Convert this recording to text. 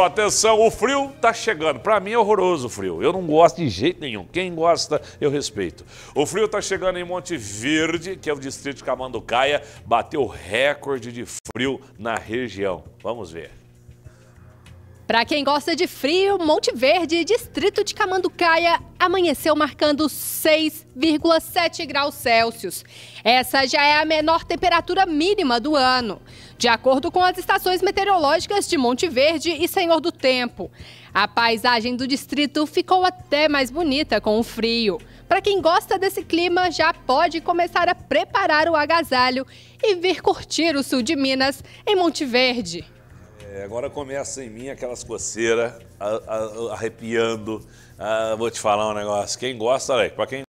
Atenção, o frio está chegando. Para mim é horroroso o frio. Eu não gosto de jeito nenhum. Quem gosta, eu respeito. O frio está chegando em Monte Verde, que é o distrito de Camanducaia, bateu recorde de frio na região. Vamos ver. Para quem gosta de frio, Monte Verde, distrito de Camanducaia, amanheceu marcando 6,7 graus Celsius. Essa já é a menor temperatura mínima do ano, de acordo com as estações meteorológicas de Monte Verde e Senhor do Tempo. A paisagem do distrito ficou até mais bonita com o frio. Para quem gosta desse clima, já pode começar a preparar o agasalho e vir curtir o sul de Minas em Monte Verde. É, agora começa em mim aquelas coceiras a, arrepiando. Ah, vou te falar um negócio. Quem gosta, Alec, para quem